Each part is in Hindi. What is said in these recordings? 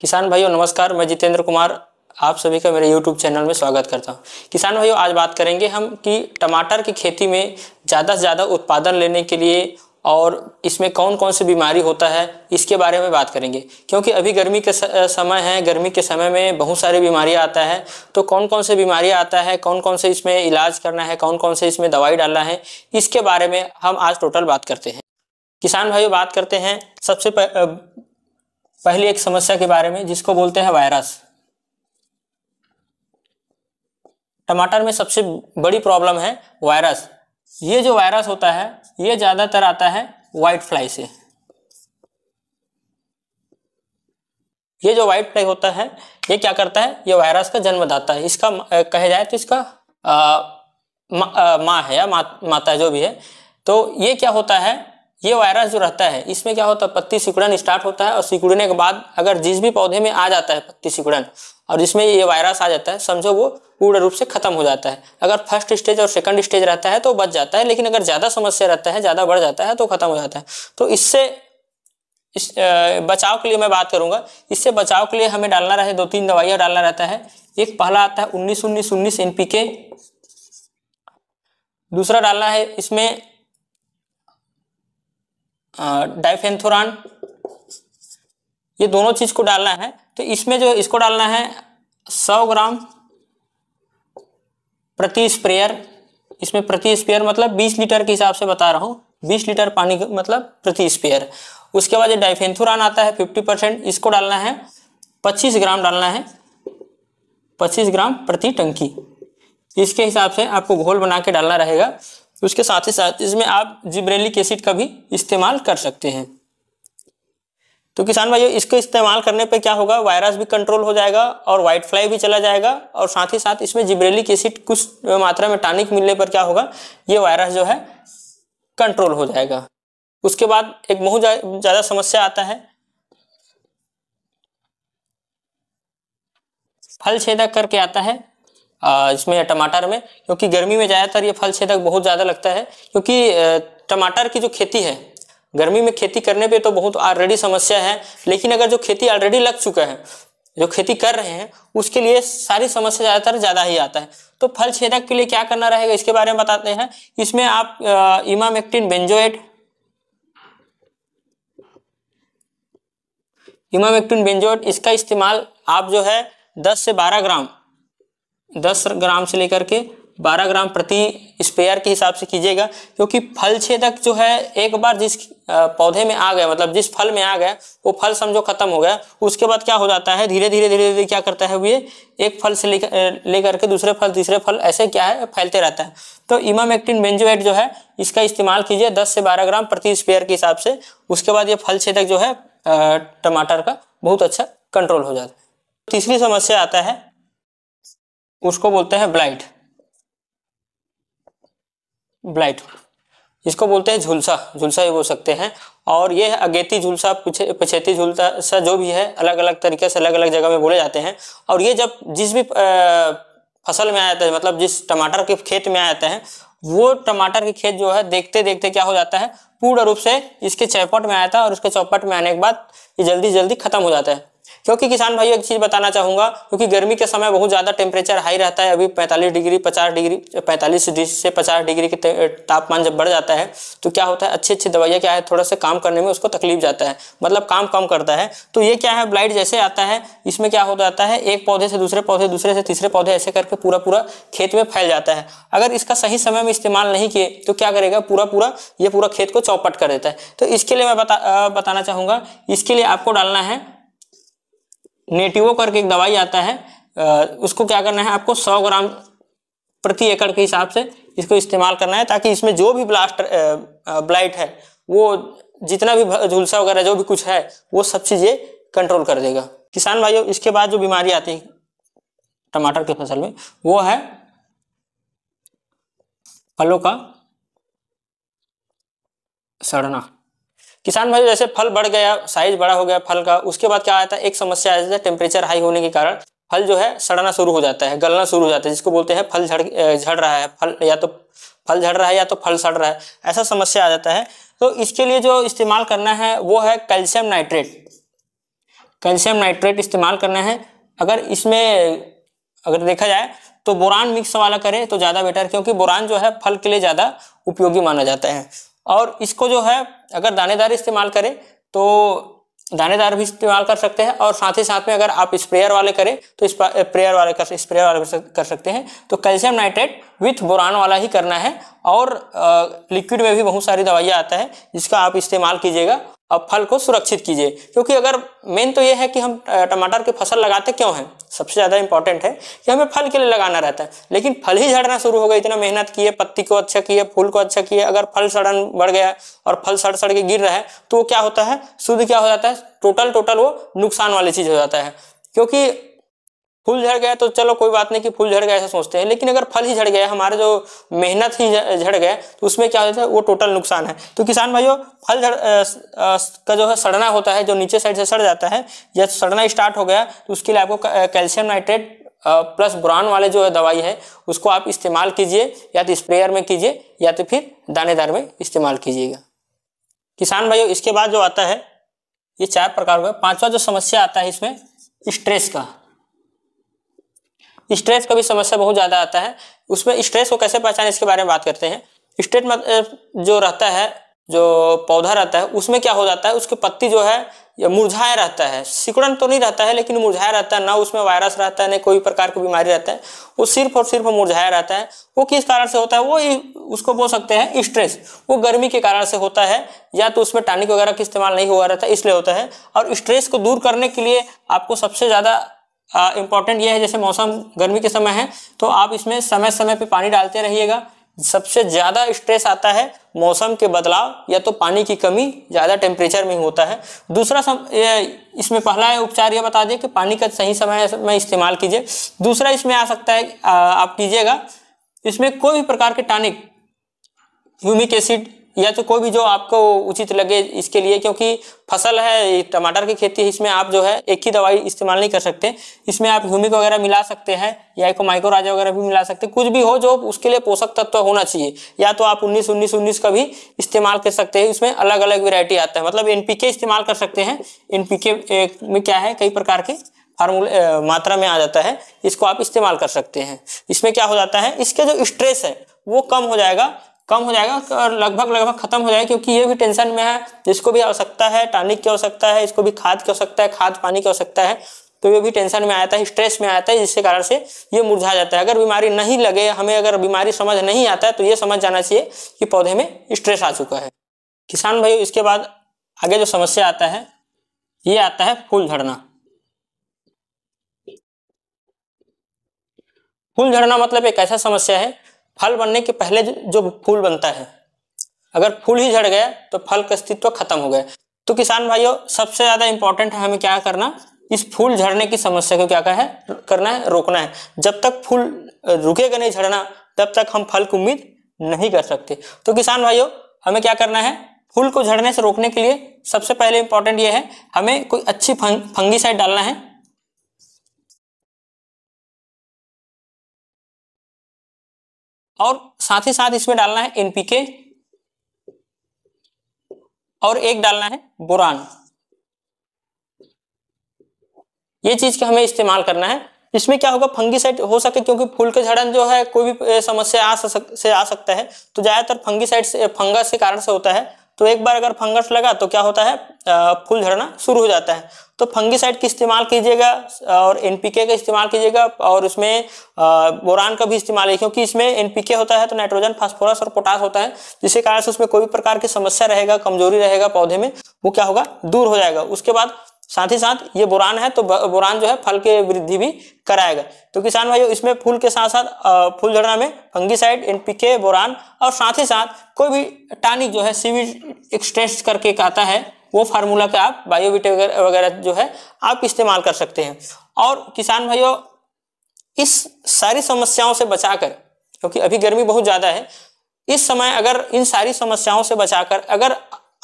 किसान भाइयों नमस्कार मैं जितेंद्र कुमार आप सभी का मेरे YouTube चैनल में स्वागत करता हूं। किसान भाइयों आज बात करेंगे हम कि टमाटर की खेती में ज़्यादा से ज़्यादा उत्पादन लेने के लिए और इसमें कौन कौन से बीमारी होता है इसके बारे में बात करेंगे क्योंकि अभी गर्मी के समय है गर्मी के समय में बहुत सारी बीमारियाँ आता है तो कौन कौन से बीमारियाँ आता है कौन कौन से इसमें इलाज करना है कौन कौन से इसमें दवाई डालना है इसके बारे में हम आज टोटल बात करते हैं किसान भाइयों बात करते हैं सबसे पहली एक समस्या के बारे में जिसको बोलते हैं वायरस टमाटर में सबसे बड़ी प्रॉब्लम है वायरस ये जो वायरस होता है ये ज़्यादातर आता है व्हाइट फ्लाई से ये जो व्हाइट फ्लाई होता है ये क्या करता है ये वायरस का जन्मदाता है इसका कहे जाए तो इसका माँ मा है या मा, माता जो भी है तो ये क्या होता है ये वायरस जो रहता है इसमें क्या होता है पत्ती सिकुड़न स्टार्ट होता है और सिकुड़ने के बाद अगर जिस भी पौधे में आ जाता है पत्ती सिकुड़न और जिसमें ये वायरस आ जाता है समझो वो पूर्ण रूप से खत्म हो जाता है अगर फर्स्ट स्टेज और सेकंड स्टेज रहता है तो बच जाता है लेकिन अगर ज़्यादा समस्या रहता है ज़्यादा बढ़ जाता है तो खत्म हो जाता है तो इससे इस बचाव के लिए मैं बात करूंगा इससे बचाव के लिए हमें डालना रहे दो तीन दवाइयाँ डालना रहता है एक पहला आता है उन्नीस उन्नीस उन्नीस एनपीके दूसरा डालना है इसमें डाइफेंथोरान ये दोनों चीज को डालना है तो इसमें जो इसको डालना है सौ ग्राम प्रति स्प्रेयर इसमें प्रति स्पेयर मतलब 20 लीटर के हिसाब से बता रहा हूँ 20 लीटर पानी मतलब प्रति स्पेयर उसके बाद ये डाइफेंथुरान आता है 50 परसेंट इसको डालना है 25 ग्राम डालना है 25 ग्राम प्रति टंकी इसके हिसाब से आपको घोल बना के डालना रहेगा उसके साथ ही साथ इसमें आप जिब्रेलिक एसिड का भी इस्तेमाल कर सकते हैं तो किसान भाइयों इसको इस्तेमाल करने पे क्या होगा वायरस भी कंट्रोल हो जाएगा और वाइट फ्लाई भी चला जाएगा और साथ ही साथ इसमें जिब्रेलिक एसिड कुछ मात्रा में टानिक मिलने पर क्या होगा ये वायरस जो है कंट्रोल हो जाएगा उसके बाद एक बहुत ज़्यादा समस्या आता है फल छेदा करके आता है इसमें टमाटर में क्योंकि गर्मी में ज़्यादातर ये फल छेदक बहुत ज़्यादा लगता है क्योंकि टमाटर की जो खेती है गर्मी में खेती करने पे तो बहुत ऑलरेडी समस्या है लेकिन अगर जो खेती ऑलरेडी लग चुका है जो खेती कर रहे हैं उसके लिए सारी समस्या ज़्यादातर ज़्यादा ही आता है तो फल छेदक के लिए क्या करना रहेगा इसके बारे में बताते हैं इसमें आप इमाम बेंजोएट इमाम बेंजोएट इसका इस्तेमाल आप जो है 10 से 12 ग्राम दस ग्राम से लेकर के बारह ग्राम प्रति स्पेयर के हिसाब से कीजिएगा क्योंकि फल छेदक जो है एक बार जिस पौधे में आ गया मतलब जिस फल में आ गया वो फल समझो खत्म हो गया उसके बाद क्या हो जाता है धीरे धीरे धीरे धीरे क्या करता है ये एक फल से लेकर लेकर के दूसरे फल तीसरे फल ऐसे क्या है फैलते रहता है तो इमामेक्टिन बेंजोएट जो है इसका इस्तेमाल कीजिए दस से बारह ग्राम प्रति स्पेयर के हिसाब से उसके बाद ये फल छेदक जो है टमाटर का बहुत अच्छा कंट्रोल हो जाता है तीसरी समस्या आता है उसको बोलते हैं ब्लाइट ब्लाइट इसको बोलते हैं झुलसा झुलसा ये बोल सकते हैं और ये अगेती झुलसा पिछेती झुलसा जो भी है अलग अलग तरीके से अलग अलग जगह में बोले जाते हैं और ये जब जिस भी फसल में आ जाता है मतलब जिस टमाटर के खेत में आ जाते हैं वो टमाटर के खेत जो है देखते देखते क्या हो जाता है पूर्ण रूप से इसके चौपट में आया है और उसके चौपट में आने के बाद ये जल्दी जल्दी खत्म हो जाता है क्योंकि किसान भाई एक चीज़ बताना चाहूँगा क्योंकि गर्मी के समय बहुत ज़्यादा टेम्परेचर हाई रहता है अभी पैंतालीस डिग्री पचास डिग्री पैंतालीस से पचास डिग्री के तापमान जब बढ़ जाता है तो क्या होता है अच्छी अच्छी दवाइयाँ क्या है थोड़ा सा काम करने में उसको तकलीफ जाता है मतलब काम कम करता है तो ये क्या है ब्लाइट जैसे आता है इसमें क्या हो जाता है एक पौधे से दूसरे पौधे दूसरे से तीसरे पौधे ऐसे करके पूरा पूरा खेत में फैल जाता है अगर इसका सही समय में इस्तेमाल नहीं किए तो क्या करेगा पूरा पूरा ये पूरा खेत को चौपट कर देता है तो इसके लिए मैं बता आ, बताना चाहूँगा इसके लिए आपको डालना है नेटिवो करके एक दवाई आता है उसको क्या करना है आपको सौ ग्राम प्रति एकड़ के हिसाब से इसको इस्तेमाल करना है ताकि इसमें जो भी ब्लास्ट ब्लाइट है वो जितना भी झुलसा वगैरह जो भी कुछ है वो सब चीज़ें कंट्रोल कर देगा किसान भाइयों इसके बाद जो बीमारी आती है टमाटर की फसल में वो है फलों का सड़ना किसान भाई जैसे फल बढ़ गया साइज बड़ा हो गया फल का उसके बाद क्या आता है एक समस्या आ जाती है टेम्परेचर हाई होने के कारण फल जो है सड़ना शुरू हो जाता है गलना शुरू हो जाता है जिसको बोलते हैं फल झड़ झड़ रहा है फल या तो फल झड़ रहा है या तो फल सड़ रहा है ऐसा समस्या आ जाता है तो इसके लिए जो इस्तेमाल करना है वो है कैल्शियम नाइट्रेट कैल्शियम नाइट्रेट इस्तेमाल करना है अगर इसमें अगर देखा जाए तो बोरान मिक्स वाला करें तो ज़्यादा बेटर क्योंकि बोरान जो है फल के लिए ज़्यादा उपयोगी माना जाता है और इसको जो है अगर दानेदार इस्तेमाल करें तो दानेदार भी इस्तेमाल कर सकते हैं और साथ ही साथ में अगर आप स्प्रेयर वाले करें तो स्प्रेयर वाले कर स्प्रेयर वाले कर सकते हैं तो कैल्शियम नाइट्रेट विथ बोरान वाला ही करना है और लिक्विड में भी बहुत सारी दवाइयाँ आता है जिसका आप इस्तेमाल कीजिएगा और फल को सुरक्षित कीजिए क्योंकि अगर मेन तो ये है कि हम टमाटर की फसल लगाते क्यों हैं सबसे ज़्यादा इंपॉर्टेंट है कि हमें फल के लिए लगाना रहता है लेकिन फल ही झड़ना शुरू हो गया इतना मेहनत किए पत्ती को अच्छा किए फूल को अच्छा किए अगर फल सड़न बढ़ गया और फल सड़ सड़ के गिर रहा है तो वो क्या होता है शुद्ध क्या हो जाता है टोटल टोटल वो नुकसान वाली चीज़ हो जाता है क्योंकि फूल झड़ गया तो चलो कोई बात नहीं कि फूल झड़ गया ऐसा सोचते हैं लेकिन अगर फल ही झड़ गया हमारे जो मेहनत ही झड़ गया तो उसमें क्या हो जाता है वो टोटल नुकसान है तो किसान भाइयों फल झड़ का जो है सड़ना होता है जो नीचे साइड से सड़ जाता है या सड़ना स्टार्ट हो गया तो उसके लिए आपको कैल्शियम नाइट्रेट प्लस ब्रॉन वाले जो है दवाई है उसको आप इस्तेमाल कीजिए या तो स्प्रेयर में कीजिए या तो फिर दानेदार में इस्तेमाल कीजिएगा किसान भाइयों इसके बाद जो आता है ये चार प्रकार का पांचवा जो समस्या आता है इसमें स्ट्रेस का स्ट्रेस का भी समस्या बहुत ज़्यादा आता है उसमें स्ट्रेस को कैसे पहचाने इसके बारे में बात करते हैं स्ट्रेट जो रहता है जो पौधा रहता है उसमें क्या हो जाता है उसकी पत्ती जो है मुरझाया रहता है सिकुड़न तो नहीं रहता है लेकिन मुरझाया रहता है ना उसमें वायरस रहता है ना कोई प्रकार की बीमारी रहता है वो सिर्फ और सिर्फ मुरझाया रहता है वो किस कारण से होता है वो उसको बोल सकते हैं स्ट्रेस वो गर्मी के कारण से होता है या तो उसमें टानिक वगैरह का इस्तेमाल नहीं हुआ रहता इसलिए होता है और स्ट्रेस को दूर करने के लिए आपको सबसे ज़्यादा इम्पॉर्टेंट हाँ, ये है जैसे मौसम गर्मी के समय है तो आप इसमें समय समय पर पानी डालते रहिएगा सबसे ज़्यादा स्ट्रेस आता है मौसम के बदलाव या तो पानी की कमी ज़्यादा टेम्परेचर में होता है दूसरा सम इसमें पहला है उपचार यह बता दें कि पानी का सही समय में इस्तेमाल कीजिए दूसरा इसमें आ सकता है आप कीजिएगा इसमें कोई भी प्रकार के टानिक ह्यूमिक एसिड या तो कोई भी जो आपको उचित लगे इसके लिए क्योंकि फसल है टमाटर की खेती है इसमें आप जो है एक ही दवाई इस्तेमाल नहीं कर सकते इसमें आप ह्यूमिक वगैरह मिला सकते हैं या को माइक्रोराजा वगैरह भी मिला सकते हैं कुछ भी हो जो उसके लिए पोषक तत्व होना चाहिए या तो आप उन्नीस उन्नीस उन्नीस का भी इस्तेमाल कर सकते हैं इसमें अलग अलग वेरायटी आता है मतलब एन इस्तेमाल कर सकते हैं एन में क्या है कई प्रकार के फार्मूले मात्रा में आ जाता है इसको आप इस्तेमाल कर सकते हैं इसमें क्या हो जाता है इसके जो स्ट्रेस है वो कम हो जाएगा कम हो जाएगा और लगभग लगभग खत्म हो जाएगा क्योंकि ये भी टेंशन में है जिसको भी आवश्यकता है टॉनिक की आवश्यकता है इसको भी खाद की आवश्यकता है खाद पानी की आवश्यकता है तो ये भी टेंशन में आता है स्ट्रेस में आता है जिसके कारण से ये मुरझा जाता है अगर बीमारी नहीं लगे हमें अगर बीमारी समझ नहीं आता है तो ये समझ जाना चाहिए कि पौधे में स्ट्रेस आ चुका है किसान भाई इसके बाद आगे जो समस्या आता है ये आता है फूल झड़ना फूल झड़ना मतलब एक ऐसा समस्या है फल बनने के पहले जो फूल बनता है अगर फूल ही झड़ गया तो फल का अस्तित्व खत्म हो गया तो किसान भाइयों सबसे ज़्यादा इंपॉर्टेंट है हमें क्या करना इस फूल झड़ने की समस्या को क्या कहा है करना है रोकना है जब तक फूल रुकेगा नहीं झड़ना तब तक हम फल की उम्मीद नहीं कर सकते तो किसान भाइयों हमें क्या करना है फूल को झड़ने से रोकने के लिए सबसे पहले इंपॉर्टेंट ये है हमें कोई अच्छी फंग, फंगी साइड डालना है और साथ ही साथ इसमें डालना है एनपीके और एक डालना है बोरान ये चीज का हमें इस्तेमाल करना है इसमें क्या होगा फंगीसाइड हो सके क्योंकि फूल के झड़न जो है कोई भी समस्या आ सक, से आ सकता है तो ज्यादातर फंगीसाइड से फंगस के कारण से होता है तो एक बार अगर फंगस लगा तो क्या होता है फूल झड़ना शुरू हो जाता है तो फंगिसाइड का इस्तेमाल कीजिएगा और एनपीके का इस्तेमाल कीजिएगा और उसमें बोरान का भी इस्तेमाल है क्योंकि इसमें एनपीके होता है तो नाइट्रोजन फास्फोरस और पोटास होता है जिसके कारण से उसमें कोई भी प्रकार की समस्या रहेगा कमजोरी रहेगा पौधे में वो क्या होगा दूर हो जाएगा उसके बाद साथ ही साथ ये बोरान है तो बोरान जो है फल के वृद्धि भी कराएगा तो किसान भाइयों इसमें फूल के साथ साथ फूल झड़ना में फंगिसाइड एनपीके बोरान और साथ ही साथ कोई भी टानिक जो है सीवी एक्सट्रेस करके कहता है वो फार्मूला का आप बायोविटे वगैरह जो है आप इस्तेमाल कर सकते हैं और किसान भाइयों इस सारी समस्याओं से बचाकर क्योंकि अभी गर्मी बहुत ज़्यादा है इस समय अगर इन सारी समस्याओं से बचाकर अगर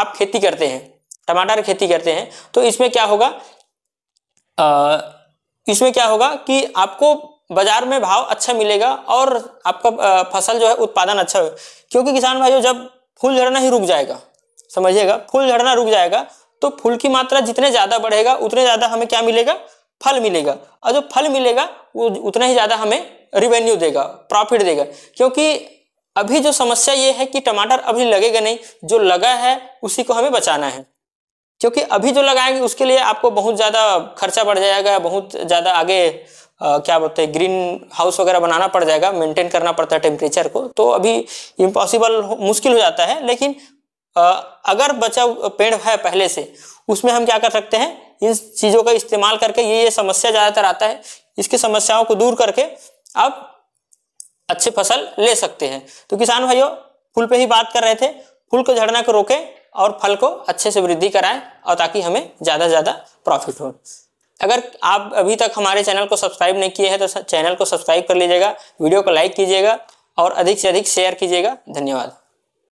आप खेती करते हैं टमाटर खेती करते हैं तो इसमें क्या होगा आ, इसमें क्या होगा कि आपको बाजार में भाव अच्छा मिलेगा और आपका फसल जो है उत्पादन अच्छा होगा क्योंकि किसान भाइयों जब फूल झड़ना ही रुक जाएगा समझिएगा फूल झड़ना रुक जाएगा तो फूल की मात्रा जितने ज़्यादा बढ़ेगा उतने ज़्यादा हमें क्या मिलेगा फल मिलेगा और जो फल मिलेगा वो उतने ही ज़्यादा हमें रिवेन्यू देगा प्रॉफिट देगा क्योंकि अभी जो समस्या ये है कि टमाटर अभी लगेगा नहीं जो लगा है उसी को हमें बचाना है क्योंकि अभी जो लगाएंगे उसके लिए आपको बहुत ज़्यादा खर्चा बढ़ जाएगा बहुत ज़्यादा आगे आ, क्या बोलते हैं ग्रीन हाउस वगैरह बनाना पड़ जाएगा मेंटेन करना पड़ता है टेम्परेचर को तो अभी इम्पॉसिबल मुश्किल हो जाता है लेकिन अगर बचा पेड़ है पहले से उसमें हम क्या कर सकते हैं इन चीज़ों का इस्तेमाल करके ये ये समस्या ज़्यादातर आता है इसकी समस्याओं को दूर करके आप अच्छे फसल ले सकते हैं तो किसान भाइयों फूल पे ही बात कर रहे थे फूल को झड़ना को रोकें और फल को अच्छे से वृद्धि कराएं और ताकि हमें ज़्यादा से ज़्यादा प्रॉफिट हो अगर आप अभी तक हमारे चैनल को सब्सक्राइब नहीं किए हैं तो चैनल को सब्सक्राइब कर लीजिएगा वीडियो को लाइक कीजिएगा और अधिक से अधिक शेयर कीजिएगा धन्यवाद